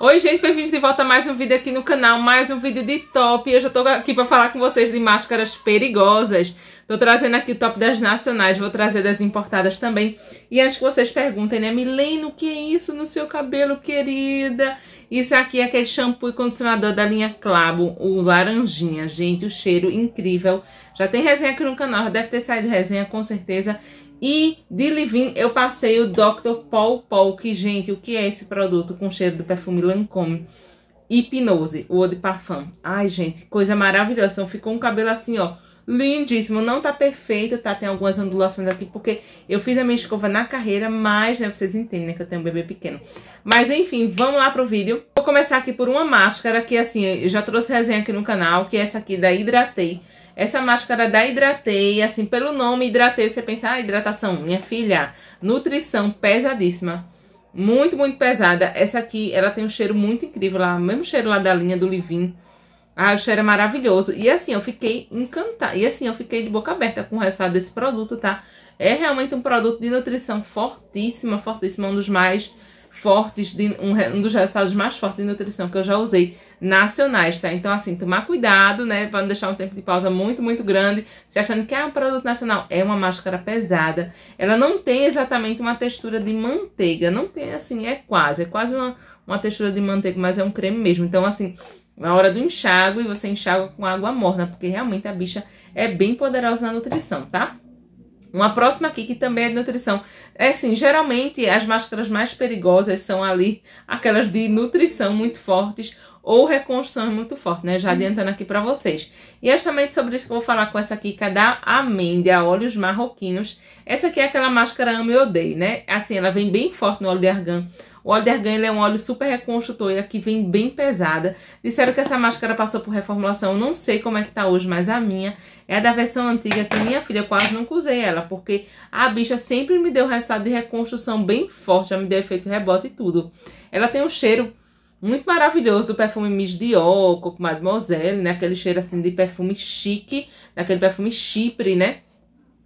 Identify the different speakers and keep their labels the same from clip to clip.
Speaker 1: Oi gente, bem-vindos de volta a mais um vídeo aqui no canal, mais um vídeo de top. Eu já tô aqui para falar com vocês de máscaras perigosas. Tô trazendo aqui o top das nacionais, vou trazer das importadas também. E antes que vocês perguntem, né, Milene, o que é isso no seu cabelo, querida? Isso aqui é aquele shampoo e condicionador da linha Clabo, o laranjinha, gente, o cheiro incrível. Já tem resenha aqui no canal, já deve ter saído resenha com certeza. E de Livin eu passei o Dr. Paul Paul, que gente, o que é esse produto com cheiro do perfume Lancôme? Hipnose, o Eau de Parfum. Ai, gente, coisa maravilhosa. Então ficou um cabelo assim, ó, Lindíssimo, não tá perfeito, tá? Tem algumas ondulações aqui, porque eu fiz a minha escova na carreira, mas, né, vocês entendem, né, que eu tenho um bebê pequeno. Mas, enfim, vamos lá pro vídeo. Vou começar aqui por uma máscara, que, assim, eu já trouxe resenha aqui no canal, que é essa aqui da Hidratei. Essa máscara da Hidratei, assim, pelo nome Hidratei, você pensa, ah, hidratação, minha filha, nutrição pesadíssima. Muito, muito pesada. Essa aqui, ela tem um cheiro muito incrível lá, o mesmo cheiro lá da linha do Livin. Ah, o cheiro é maravilhoso. E assim, eu fiquei encantada. E assim, eu fiquei de boca aberta com o resultado desse produto, tá? É realmente um produto de nutrição fortíssima, fortíssima, um dos mais fortes, de, um, um, dos resultados mais fortes de nutrição que eu já usei nacionais, tá? Então, assim, tomar cuidado, né? Pra não deixar um tempo de pausa muito, muito grande. Se achando que é um produto nacional, é uma máscara pesada. Ela não tem exatamente uma textura de manteiga. Não tem, assim, é quase. É quase uma, uma textura de manteiga, mas é um creme mesmo. Então, assim, na hora do enxágue, você enxágua com água morna, porque realmente a bicha é bem poderosa na nutrição, tá? Uma próxima aqui que também é de nutrição. É assim, geralmente as máscaras mais perigosas são ali aquelas de nutrição muito fortes ou reconstrução muito forte, né? Já adiantando aqui para vocês. E é justamente sobre isso que eu vou falar com essa aqui, que é da Amêndia, óleos marroquinos. Essa aqui é aquela máscara ame odeio, né? Assim, ela vem bem forte no óleo de argan o óleo de é um óleo super reconstrutor e aqui vem bem pesada. Disseram que essa máscara passou por reformulação, não sei como é que tá hoje, mas a minha é da versão antiga que minha filha quase nunca usei ela, porque a bicha sempre me deu resultado de reconstrução bem forte, ela me deu efeito rebote e tudo. Ela tem um cheiro muito maravilhoso do perfume Miss Dior, Coco Mademoiselle, né? Aquele cheiro assim de perfume chique, daquele perfume chipre, né?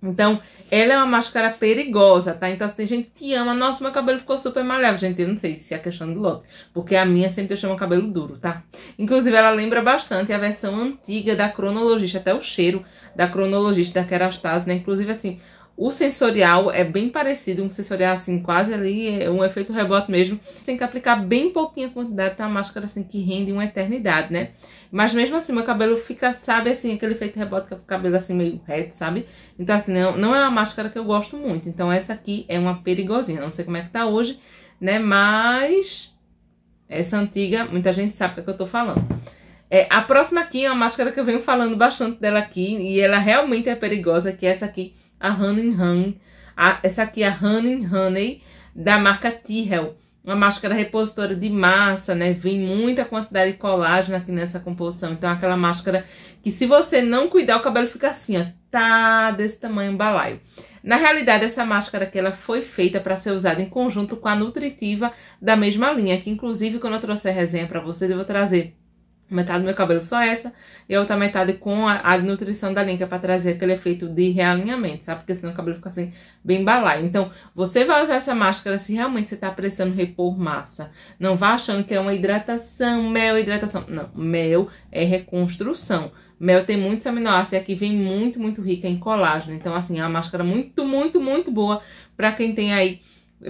Speaker 1: Então, ela é uma máscara perigosa, tá? Então, se assim, tem gente que ama, nossa, meu cabelo ficou super malhado, Gente, eu não sei se é a questão do lote, porque a minha sempre meu cabelo duro, tá? Inclusive, ela lembra bastante a versão antiga da cronologista, até o cheiro da cronologista da Kerastase, né? Inclusive, assim, o sensorial é bem parecido, um sensorial assim, quase ali, é um efeito rebote mesmo. Tem que aplicar bem pouquinha quantidade, tá? Uma máscara assim que rende uma eternidade, né? Mas mesmo assim, meu cabelo fica, sabe, assim, aquele efeito rebote que é o cabelo assim meio reto, sabe? Então, assim, não, não é uma máscara que eu gosto muito. Então, essa aqui é uma perigosinha. Não sei como é que tá hoje, né? Mas essa antiga, muita gente sabe do que é eu tô falando. É, a próxima aqui é uma máscara que eu venho falando bastante dela aqui e ela realmente é perigosa, que é essa aqui a Honey Honey, A, essa aqui é a Honey Honey da marca Tyrrell. Uma máscara repositora de massa, né? Vem muita quantidade de colágeno aqui nessa composição. Então, é aquela máscara que se você não cuidar, o cabelo fica assim, ó. Tá desse tamanho um balaio. Na realidade, essa máscara aqui ela foi feita para ser usada em conjunto com a nutritiva da mesma linha, que inclusive quando eu trouxe a resenha para vocês, eu vou trazer metade do meu cabelo só essa e a outra metade com a, a nutrição da linha, para pra trazer aquele efeito de realinhamento, sabe? Porque senão o cabelo fica assim, bem balaio. Então, você vai usar essa máscara se realmente você tá precisando repor massa. Não vá achando que é uma hidratação, mel é hidratação. Não, mel é reconstrução. Mel tem muitos aminoácidos e aqui vem muito, muito rica em colágeno. Então, assim, é uma máscara muito, muito, muito boa para quem tem aí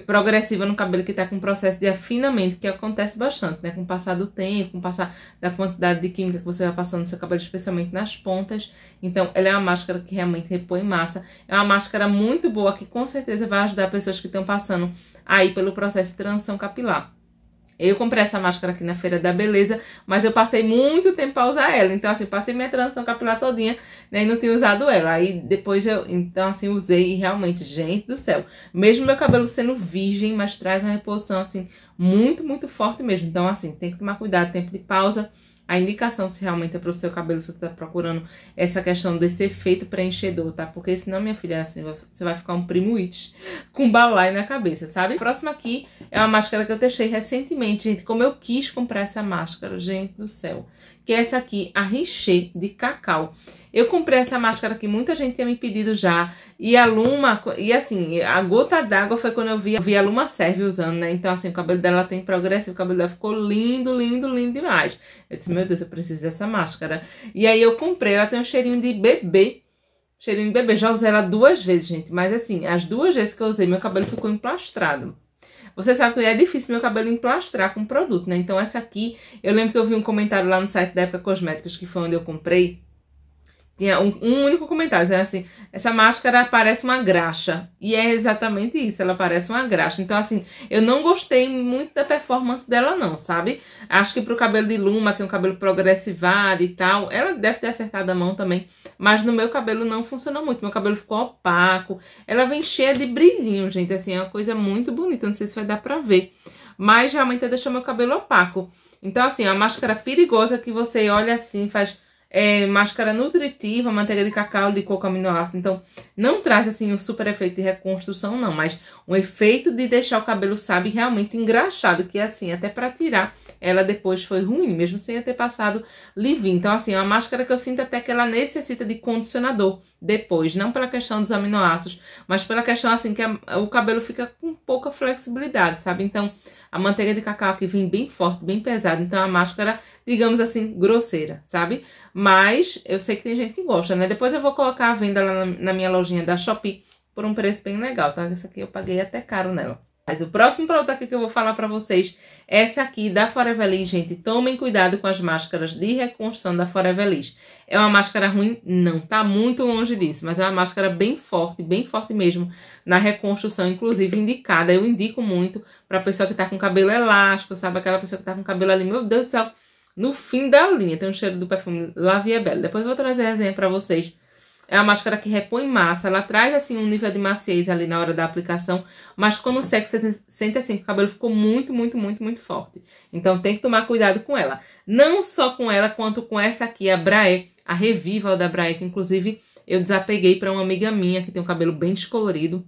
Speaker 1: progressiva no cabelo que está com um processo de afinamento, que acontece bastante, né? Com o passar do tempo, com o passar da quantidade de química que você vai passando no seu cabelo, especialmente nas pontas. Então, ela é uma máscara que realmente repõe massa. É uma máscara muito boa que com certeza vai ajudar pessoas que estão passando aí pelo processo de transição capilar. Eu comprei essa máscara aqui na Feira da Beleza, mas eu passei muito tempo pra usar ela. Então, assim, passei minha transição capilar todinha, né? E não tinha usado ela. Aí depois eu, então, assim, usei e realmente, gente do céu. Mesmo meu cabelo sendo virgem, mas traz uma reposição, assim, muito, muito forte mesmo. Então, assim, tem que tomar cuidado, tempo de pausa a indicação se realmente é para o seu cabelo, se você está procurando essa questão desse efeito preenchedor, tá? Porque senão, minha filha, assim, você vai ficar um it com balai na cabeça, sabe? próxima aqui é uma máscara que eu testei recentemente, gente. Como eu quis comprar essa máscara, gente do céu que é essa aqui, a Richer de Cacau. Eu comprei essa máscara que muita gente tinha me pedido já. E a Luma, e assim, a gota d'água foi quando eu vi, vi a Luma Serve usando, né? Então, assim, o cabelo dela tem tá progresso, o cabelo dela ficou lindo, lindo, lindo demais. Eu disse, meu Deus, eu preciso dessa máscara. E aí eu comprei, ela tem um cheirinho de bebê. Cheirinho de bebê, já usei ela duas vezes, gente. Mas assim, as duas vezes que eu usei, meu cabelo ficou emplastrado. Você sabe que é difícil meu cabelo emplastrar com produto, né? Então essa aqui, eu lembro que eu vi um comentário lá no site da Época Cosméticos, que foi onde eu comprei, tinha um, um único comentário, era assim, essa máscara parece uma graxa. E é exatamente isso, ela parece uma graxa. Então, assim, eu não gostei muito da performance dela, não, sabe? Acho que pro cabelo de Luma, que é um cabelo progressivado e tal, ela deve ter acertado a mão também. Mas no meu cabelo não funcionou muito. Meu cabelo ficou opaco. Ela vem cheia de brilhinho, gente. Assim, é uma coisa muito bonita. Não sei se vai dar pra ver. Mas realmente deixou meu cabelo opaco. Então, assim, é uma máscara perigosa que você olha assim, faz é, máscara nutritiva, manteiga de cacau, licor com aminoácido. Então, não traz assim um super efeito de reconstrução, não, mas um efeito de deixar o cabelo, sabe, realmente engraxado, que assim, até para tirar ela depois foi ruim, mesmo sem eu ter passado leave-in. Então, assim, é uma máscara que eu sinto até que ela necessita de condicionador depois, não pela questão dos aminoácidos, mas pela questão, assim, que a, o cabelo fica com pouca flexibilidade, sabe? Então, a manteiga de cacau que vem bem forte, bem pesada, então a máscara, digamos assim, grosseira, sabe? Mas eu sei que tem gente que gosta, né? Depois eu vou colocar a venda lá na, na minha lojinha da Shopee por um preço bem legal, tá? Essa aqui eu paguei até caro nela. Mas o próximo produto aqui que eu vou falar para vocês, essa aqui da Forevelis, gente, tomem cuidado com as máscaras de reconstrução da Forevelis. É uma máscara ruim? Não, tá muito longe disso, mas é uma máscara bem forte, bem forte mesmo na reconstrução, inclusive indicada. Eu indico muito para pessoa que tá com cabelo elástico, sabe aquela pessoa que tá com cabelo ali, meu Deus do céu, no fim da linha. Tem um cheiro do perfume La Vie Belle. Depois eu vou trazer a resenha para vocês é uma máscara que repõe massa. Ela traz, assim, um nível de maciez ali na hora da aplicação. Mas quando seca, você sente assim que o cabelo ficou muito, muito, muito, muito forte. Então tem que tomar cuidado com ela. Não só com ela, quanto com essa aqui, a Braé. A Revival da Braé, que inclusive eu desapeguei para uma amiga minha que tem um cabelo bem descolorido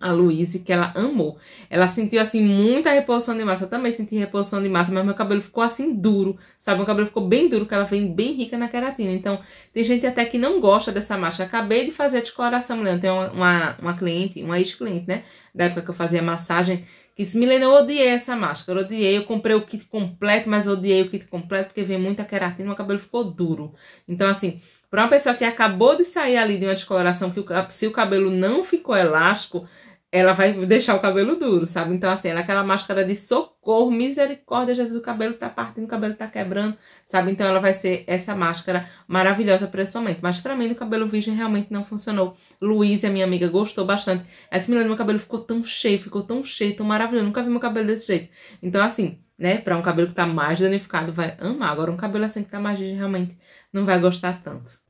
Speaker 1: a Luísa, que ela amou. Ela sentiu, assim, muita reposição de massa. Eu também senti reposição de massa, mas meu cabelo ficou, assim, duro, sabe? Meu cabelo ficou bem duro, que ela vem bem rica na queratina. Então, tem gente até que não gosta dessa máscara. Acabei de fazer a descoloração, mulher. Tem uma, uma, uma cliente, uma ex-cliente, né? Da época que eu fazia massagem, que disse, Milena, eu odiei essa máscara. Eu odiei, eu comprei o kit completo, mas odiei o kit completo, porque veio muita queratina, meu cabelo ficou duro. Então, assim... Para uma pessoa que acabou de sair ali de uma descoloração, que o, se o cabelo não ficou elástico, ela vai deixar o cabelo duro, sabe? Então, assim, é aquela máscara de socorro, misericórdia, Jesus, o cabelo tá partindo, o cabelo tá quebrando, sabe? Então, ela vai ser essa máscara maravilhosa para esse momento. Mas, para mim, o cabelo virgem realmente não funcionou. Luísa a minha amiga, gostou bastante. Essa menina, meu cabelo ficou tão cheio, ficou tão cheio, tão maravilhoso. Eu nunca vi meu cabelo desse jeito. Então, assim, né? Pra um cabelo que tá mais danificado, vai amar. Agora, um cabelo assim que tá mais virgem, realmente não vai gostar tanto.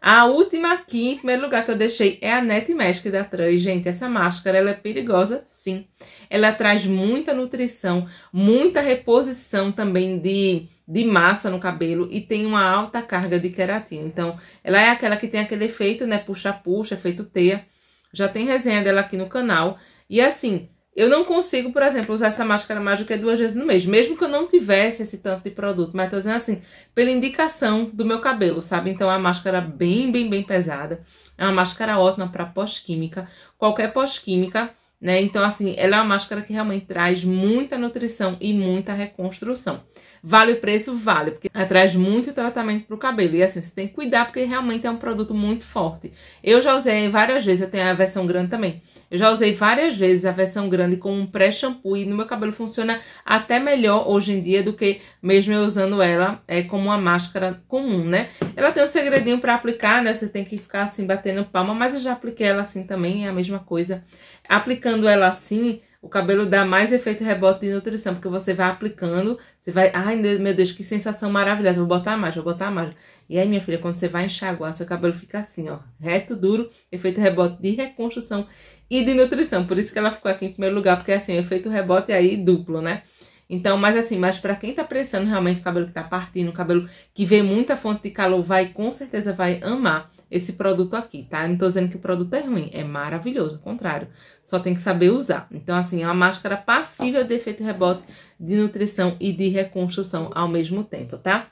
Speaker 1: A última aqui, em primeiro lugar, que eu deixei é a Net Mask da Trans. Gente, essa máscara, ela é perigosa, sim. Ela traz muita nutrição, muita reposição também de, de massa no cabelo e tem uma alta carga de queratina. Então, ela é aquela que tem aquele efeito, né, puxa-puxa, efeito teia. Já tem resenha dela aqui no canal. E assim, eu não consigo, por exemplo, usar essa máscara mágica duas vezes no mês, mesmo que eu não tivesse esse tanto de produto, mas tô dizendo assim, pela indicação do meu cabelo, sabe? Então é uma máscara bem, bem, bem pesada. É uma máscara ótima para pós-química, qualquer pós-química, né? Então assim, ela é uma máscara que realmente traz muita nutrição e muita reconstrução. Vale o preço? Vale, porque traz muito tratamento pro cabelo. E assim, você tem que cuidar porque realmente é um produto muito forte. Eu já usei várias vezes, eu tenho a versão grande também eu já usei várias vezes a versão grande como um pré-shampoo e no meu cabelo funciona até melhor hoje em dia do que mesmo eu usando ela é, como uma máscara comum, né? Ela tem um segredinho para aplicar, né? Você tem que ficar assim batendo palma, mas eu já apliquei ela assim também, é a mesma coisa. Aplicando ela assim, o cabelo dá mais efeito rebote de nutrição, porque você vai aplicando, você vai, ai meu Deus, que sensação maravilhosa, vou botar mais, vou botar mais. E aí, minha filha, quando você vai enxaguar, seu cabelo fica assim, ó, reto, duro, efeito rebote de reconstrução e de nutrição. Por isso que ela ficou aqui em primeiro lugar, porque assim, o efeito rebote aí duplo, né? Então, mas assim, mas para quem tá pressionando realmente o cabelo que tá partindo, o cabelo que vê muita fonte de calor, vai com certeza vai amar esse produto aqui, tá? Eu não tô dizendo que o produto é ruim, é maravilhoso, ao contrário. Só tem que saber usar. Então, assim, é uma máscara passível de efeito rebote, de nutrição e de reconstrução ao mesmo tempo, tá?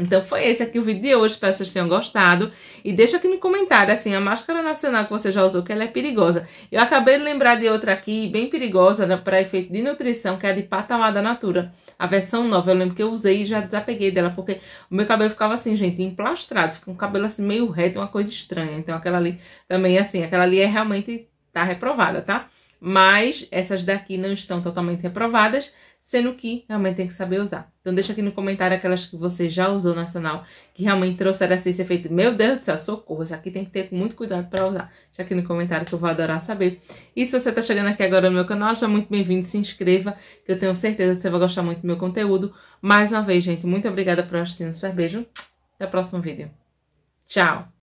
Speaker 1: Então foi esse aqui o vídeo de hoje, espero que vocês tenham gostado. E deixa aqui no comentário, assim, a máscara nacional que você já usou, que ela é perigosa. Eu acabei de lembrar de outra aqui, bem perigosa, né, para efeito de nutrição, que é a de patamar da Natura a versão nova, eu lembro que eu usei e já desapeguei dela, porque o meu cabelo ficava assim, gente, emplastrado, fica um cabelo assim meio reto, uma coisa estranha. Então aquela ali também, assim, aquela ali é realmente tá reprovada, tá? Mas essas daqui não estão totalmente reprovadas sendo que realmente tem que saber usar. Então deixa aqui no comentário aquelas que você já usou nacional, que realmente trouxeram esse efeito, meu Deus do céu, socorro, isso aqui tem que ter muito cuidado para usar. Deixa aqui no comentário que eu vou adorar saber. E se você está chegando aqui agora no meu canal, seja muito bem-vindo, se inscreva, que eu tenho certeza que você vai gostar muito do meu conteúdo. Mais uma vez, gente, muito obrigada por assistir, um super beijo, até o próximo vídeo. Tchau!